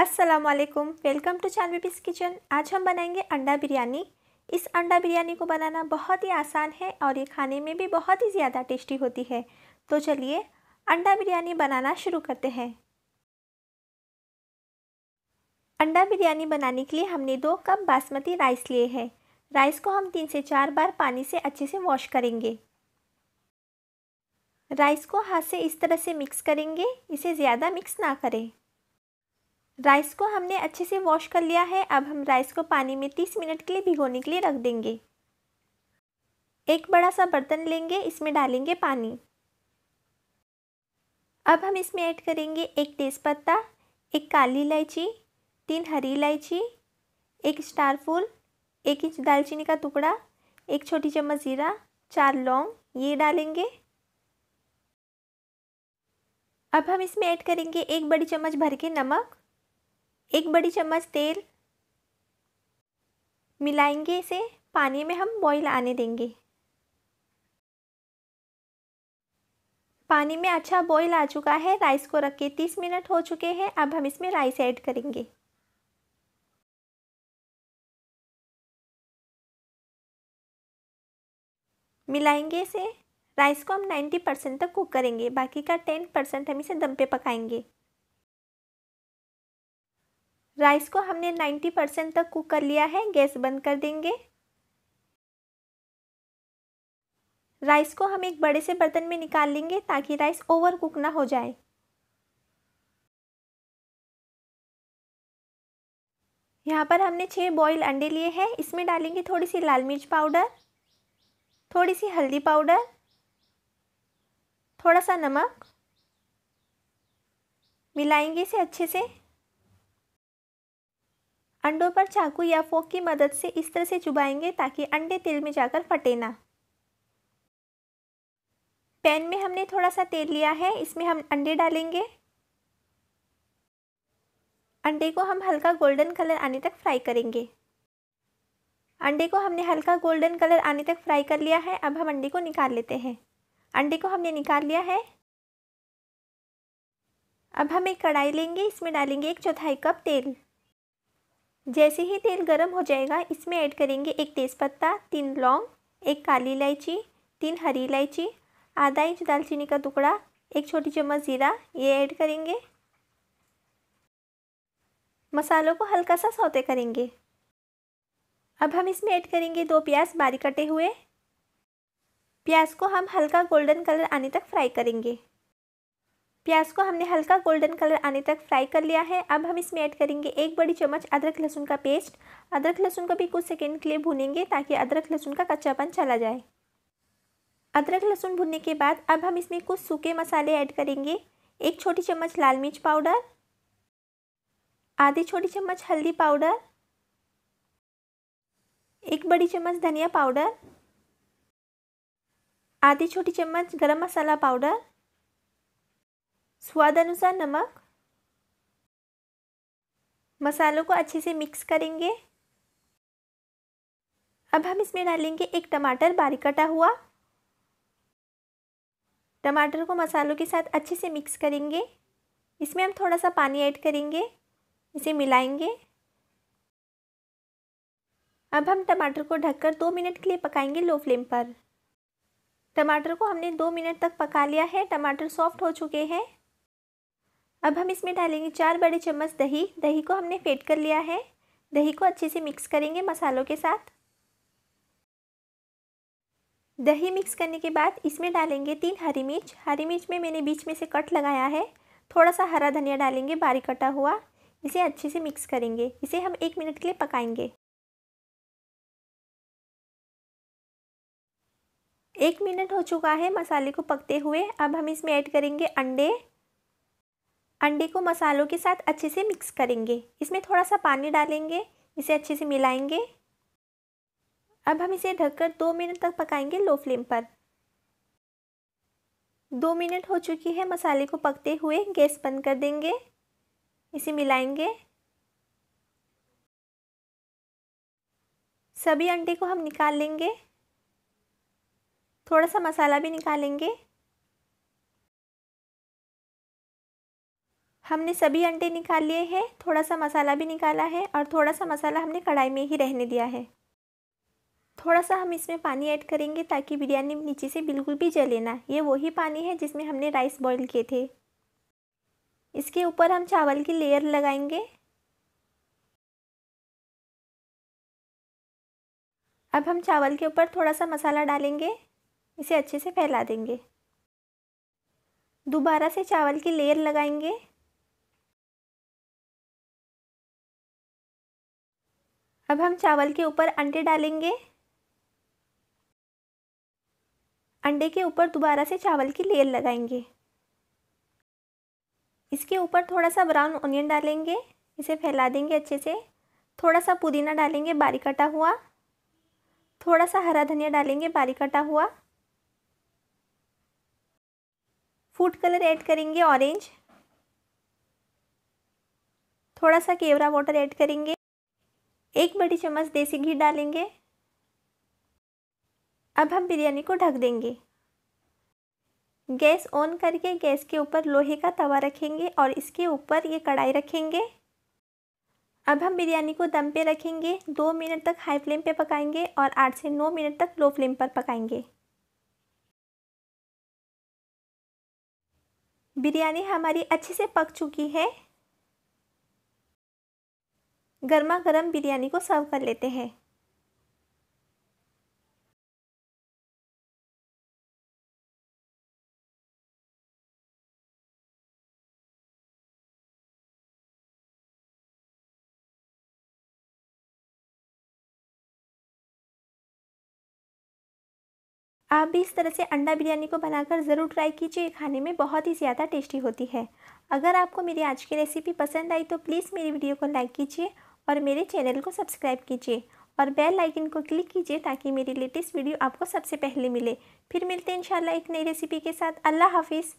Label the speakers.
Speaker 1: असलकुम welcome to चांदबीबीज़ kitchen आज हम बनाएंगे अंडा बिरयानी इस अंडा बिरयानी को बनाना बहुत ही आसान है और ये खाने में भी बहुत ही ज़्यादा टेस्टी होती है तो चलिए अंडा बिरयानी बनाना शुरू करते हैं अंडा बिरयानी बनाने के लिए हमने दो कप बासमती राइस लिए हैं राइस को हम तीन से चार बार पानी से अच्छे से वॉश करेंगे राइस को हाथ से इस तरह से मिक्स करेंगे इसे ज़्यादा मिक्स ना करें राइस को हमने अच्छे से वॉश कर लिया है अब हम राइस को पानी में तीस मिनट के लिए भिगोने के लिए रख देंगे एक बड़ा सा बर्तन लेंगे इसमें डालेंगे पानी अब हम इसमें ऐड करेंगे एक तेज़पत्ता एक काली इलायची तीन हरी इलायची एक स्टार फूल एक इंच दालचीनी का टुकड़ा एक छोटी चम्मच जीरा चार लौंग ये डालेंगे अब हम इसमें ऐड करेंगे एक बड़ी चम्मच भर के नमक एक बड़ी चम्मच तेल मिलाएंगे इसे पानी में हम बॉईल आने देंगे पानी में अच्छा बॉईल आ चुका है राइस को रख के तीस मिनट हो चुके हैं अब हम इसमें राइस ऐड करेंगे मिलाएंगे इसे राइस को हम 90 परसेंट तक कुक करेंगे बाकी का 10 परसेंट हम इसे दम पे पकाएंगे राइस को हमने 90 परसेंट तक कुक कर लिया है गैस बंद कर देंगे राइस को हम एक बड़े से बर्तन में निकाल लेंगे ताकि राइस ओवर कुक ना हो जाए यहाँ पर हमने छः बॉईल अंडे लिए हैं इसमें डालेंगे थोड़ी सी लाल मिर्च पाउडर थोड़ी सी हल्दी पाउडर थोड़ा सा नमक मिलाएंगे इसे अच्छे से अंडों पर चाकू या फोक की मदद से इस तरह से चुबाएंगे ताकि अंडे तेल में जाकर फटे ना पैन में हमने थोड़ा सा तेल लिया है इसमें हम अंडे डालेंगे अंडे को हम हल्का गोल्डन कलर आने तक फ्राई करेंगे अंडे को हमने हल्का गोल्डन कलर आने तक फ्राई कर लिया है अब हम अंडे को निकाल लेते हैं अंडे को हमने निकाल लिया है अब हम एक कढ़ाई लेंगे इसमें डालेंगे एक चौथाई कप तेल जैसे ही तेल गर्म हो जाएगा इसमें ऐड करेंगे एक तेज़पत्ता तीन लौंग एक काली इलायची तीन हरी इलायची आधा इंच दालचीनी का टुकड़ा एक छोटी चम्मच ज़ीरा ये ऐड करेंगे मसालों को हल्का सा सौते करेंगे अब हम इसमें ऐड करेंगे दो प्याज बारीक कटे हुए प्याज को हम हल्का गोल्डन कलर आने तक फ्राई करेंगे प्याज को हमने हल्का गोल्डन कलर आने तक फ्राई कर लिया है अब हम इसमें ऐड करेंगे एक बड़ी चम्मच अदरक लहसुन का पेस्ट अदरक लहसुन को भी कुछ सेकेंड के लिए भूनेंगे ताकि अदरक लहसुन का कच्चापन चला जाए अदरक लहसुन भुनने के बाद अब हम इसमें कुछ सूखे मसाले ऐड करेंगे एक छोटी चम्मच लाल मिर्च पाउडर आधी छोटी चम्मच हल्दी पाउडर एक बड़ी चम्मच धनिया पाउडर आधी छोटी चम्मच गरम मसाला पाउडर स्वाद अनुसार नमक मसालों को अच्छे से मिक्स करेंगे अब हम इसमें डालेंगे एक टमाटर बारीक कटा हुआ टमाटर को मसालों के साथ अच्छे से मिक्स करेंगे इसमें हम थोड़ा सा पानी ऐड करेंगे इसे मिलाएंगे अब हम टमाटर को ढककर दो मिनट के लिए पकाएंगे लो फ्लेम पर टमाटर को हमने दो मिनट तक पका लिया है टमाटर सॉफ्ट हो चुके हैं अब हम इसमें डालेंगे चार बड़े चम्मच दही दही को हमने फेट कर लिया है दही को अच्छे से मिक्स करेंगे मसालों के साथ दही मिक्स करने के बाद इसमें डालेंगे तीन हरी मिर्च हरी मिर्च में मैंने बीच में से कट लगाया है थोड़ा सा हरा धनिया डालेंगे बारीक कटा हुआ इसे अच्छे से मिक्स करेंगे इसे हम एक मिनट के लिए पकाएंगे एक मिनट हो चुका है मसाले को पकते हुए अब हम इसमें ऐड करेंगे अंडे अंडे को मसालों के साथ अच्छे से मिक्स करेंगे इसमें थोड़ा सा पानी डालेंगे इसे अच्छे से मिलाएंगे अब हम इसे ढककर दो मिनट तक पकाएंगे लो फ्लेम पर दो मिनट हो चुकी है मसाले को पकते हुए गैस बंद कर देंगे इसे मिलाएंगे सभी अंडे को हम निकाल लेंगे थोड़ा सा मसाला भी निकालेंगे हमने सभी अंडे निकाल लिए हैं थोड़ा सा मसाला भी निकाला है और थोड़ा सा मसाला हमने कढ़ाई में ही रहने दिया है थोड़ा सा हम इसमें पानी ऐड करेंगे ताकि बिरयानी नीचे से बिल्कुल भी जले ना ये वही पानी है जिसमें हमने राइस बॉईल किए थे इसके ऊपर हम चावल की लेयर लगाएंगे अब हम चावल के ऊपर थोड़ा सा मसाला डालेंगे इसे अच्छे से फैला देंगे दोबारा से चावल की लेयर लगाएंगे अब हम चावल के ऊपर अंडे डालेंगे अंडे के ऊपर दोबारा से चावल की लेयर लगाएंगे इसके ऊपर थोड़ा सा ब्राउन ऑनियन डालेंगे इसे फैला देंगे अच्छे से थोड़ा सा पुदीना डालेंगे बारीक कटा हुआ थोड़ा सा हरा धनिया डालेंगे बारीक कटा हुआ फूड कलर ऐड करेंगे ऑरेंज थोड़ा सा केवरा वाटर ऐड करेंगे एक बड़ी चम्मच देसी घी डालेंगे अब हम बिरयानी को ढक देंगे गैस ऑन करके गैस के ऊपर लोहे का तवा रखेंगे और इसके ऊपर ये कढ़ाई रखेंगे अब हम बिरयानी को दम पे रखेंगे दो मिनट तक हाई फ्लेम पे पकाएंगे और आठ से नौ मिनट तक लो फ्लेम पर पकाएंगे बिरयानी हमारी अच्छे से पक चुकी है गर्मा गर्म बिरयानी को सर्व कर लेते हैं आप भी इस तरह से अंडा बिरयानी को बनाकर ज़रूर ट्राई कीजिए खाने में बहुत ही ज़्यादा टेस्टी होती है अगर आपको मेरी आज की रेसिपी पसंद आई तो प्लीज़ मेरी वीडियो को लाइक कीजिए और मेरे चैनल को सब्सक्राइब कीजिए और बेल आइकन को क्लिक कीजिए ताकि मेरी लेटेस्ट वीडियो आपको सबसे पहले मिले फिर मिलते हैं इंशाल्लाह एक नई रेसिपी के साथ अल्लाह हाफिज़